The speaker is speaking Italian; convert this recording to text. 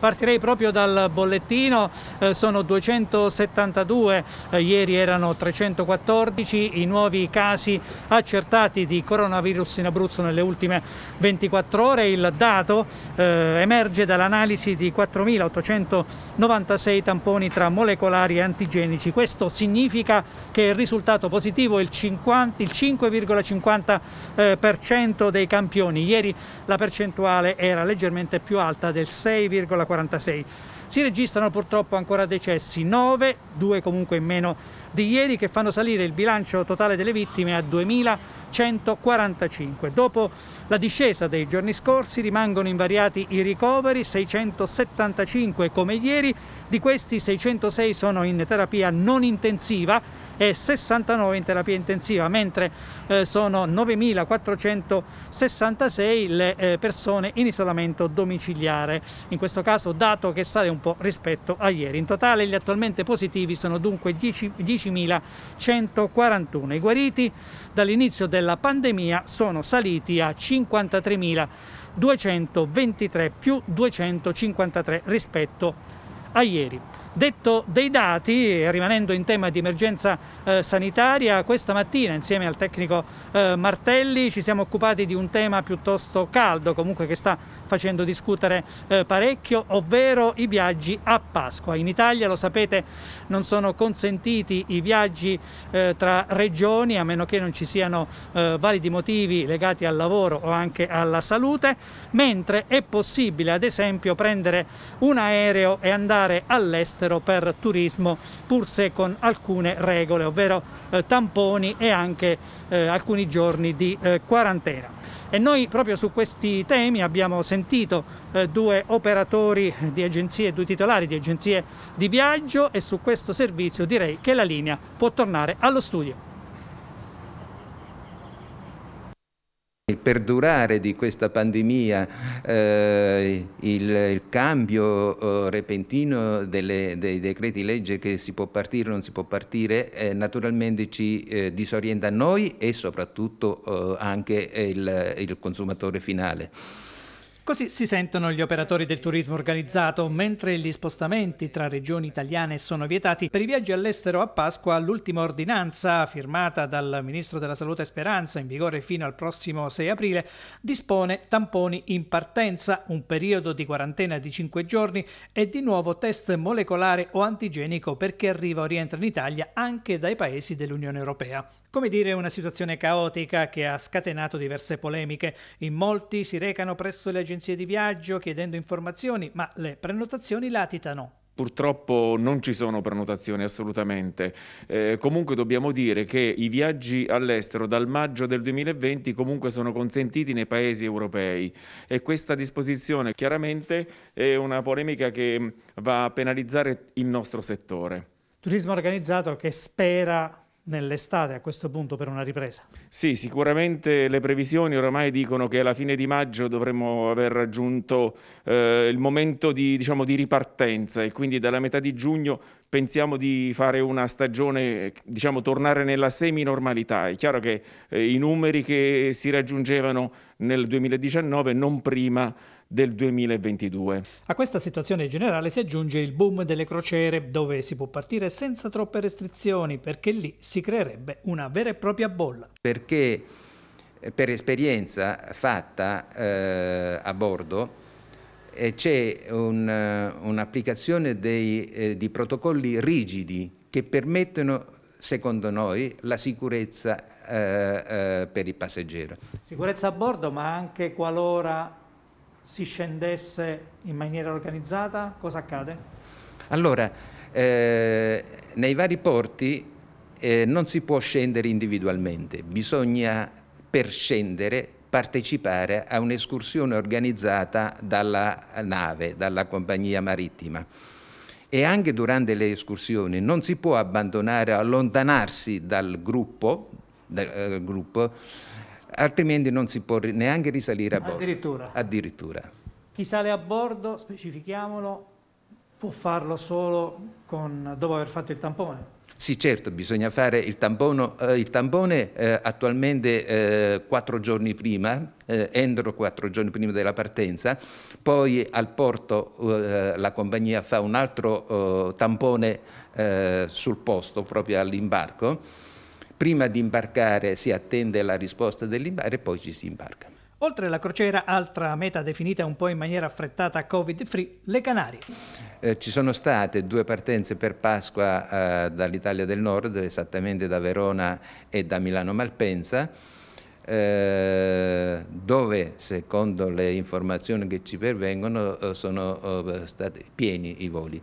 Partirei proprio dal bollettino, eh, sono 272, eh, ieri erano 314 i nuovi casi accertati di coronavirus in Abruzzo nelle ultime 24 ore. Il dato eh, emerge dall'analisi di 4.896 tamponi tra molecolari e antigenici. Questo significa che il risultato positivo è il 5,50% eh, dei campioni. Ieri la percentuale era leggermente più alta del 6,4%. 46. Si registrano purtroppo ancora decessi, 9, 2 comunque in meno di ieri, che fanno salire il bilancio totale delle vittime a 2000. 145. Dopo la discesa dei giorni scorsi rimangono invariati i ricoveri, 675 come ieri, di questi 606 sono in terapia non intensiva e 69 in terapia intensiva, mentre eh, sono 9.466 le eh, persone in isolamento domiciliare, in questo caso dato che sale un po' rispetto a ieri. In totale gli attualmente positivi sono dunque 10.141. I guariti dall'inizio del della pandemia sono saliti a 53.223 più 253 rispetto a ieri. Detto dei dati, rimanendo in tema di emergenza eh, sanitaria, questa mattina insieme al tecnico eh, Martelli ci siamo occupati di un tema piuttosto caldo, comunque che sta facendo discutere eh, parecchio, ovvero i viaggi a Pasqua. In Italia, lo sapete, non sono consentiti i viaggi eh, tra regioni a meno che non ci siano eh, validi motivi legati al lavoro o anche alla salute, mentre è possibile ad esempio prendere un aereo e andare all'estero fossero per turismo, pur se con alcune regole, ovvero eh, tamponi e anche eh, alcuni giorni di eh, quarantena. E noi proprio su questi temi abbiamo sentito eh, due operatori di agenzie, due titolari di agenzie di viaggio e su questo servizio direi che la linea può tornare allo studio. perdurare di questa pandemia, eh, il, il, cambio eh, repentino delle, dei decreti legge che si può partire o non si può partire, eh, naturalmente ci eh, disorienta noi e soprattutto eh, anche il, il consumatore finale. Così si sentono gli operatori del turismo organizzato, mentre gli spostamenti tra regioni italiane sono vietati per i viaggi all'estero a Pasqua, l'ultima ordinanza firmata dal Ministro della Salute Speranza, in vigore fino al prossimo 6 aprile, dispone tamponi in partenza, un periodo di quarantena di 5 giorni e di nuovo test molecolare o antigenico per chi arriva o rientra in Italia anche dai paesi dell'Unione Europea. Come dire, una situazione caotica che ha scatenato diverse polemiche. In molti si recano presso le agenzie agenzie di viaggio chiedendo informazioni, ma le prenotazioni latitano. Purtroppo non ci sono prenotazioni assolutamente, eh, comunque dobbiamo dire che i viaggi all'estero dal maggio del 2020 comunque sono consentiti nei paesi europei e questa disposizione chiaramente è una polemica che va a penalizzare il nostro settore. Turismo organizzato che spera nell'estate a questo punto per una ripresa? Sì, sicuramente le previsioni oramai dicono che alla fine di maggio dovremmo aver raggiunto eh, il momento di, diciamo, di, ripartenza e quindi dalla metà di giugno pensiamo di fare una stagione, diciamo, tornare nella semi-normalità. È chiaro che eh, i numeri che si raggiungevano nel 2019 non prima del 2022. A questa situazione generale si aggiunge il boom delle crociere, dove si può partire senza troppe restrizioni, perché lì si creerebbe una vera e propria bolla. Perché eh, per esperienza fatta eh, a bordo eh, c'è un, eh, un'applicazione dei, eh, di protocolli rigidi che permettono secondo noi, la sicurezza eh, eh, per il passeggero. Sicurezza a bordo, ma anche qualora si scendesse in maniera organizzata, cosa accade? Allora, eh, nei vari porti eh, non si può scendere individualmente, bisogna per scendere partecipare a un'escursione organizzata dalla nave, dalla compagnia marittima. E anche durante le escursioni non si può abbandonare, allontanarsi dal gruppo, dal, eh, gruppo altrimenti non si può neanche risalire a bordo. Addirittura. Addirittura. Chi sale a bordo, specifichiamolo, può farlo solo con, dopo aver fatto il tampone. Sì, certo, bisogna fare il, tampono, eh, il tampone eh, attualmente eh, quattro giorni prima, eh, entro quattro giorni prima della partenza, poi al porto eh, la compagnia fa un altro oh, tampone eh, sul posto, proprio all'imbarco prima di imbarcare si attende la risposta dell'imbarco e poi ci si imbarca. Oltre alla crociera, altra meta definita un po' in maniera affrettata Covid-free, le Canarie. Eh, ci sono state due partenze per Pasqua eh, dall'Italia del Nord, esattamente da Verona e da Milano Malpensa eh, dove secondo le informazioni che ci pervengono eh, sono eh, stati pieni i voli.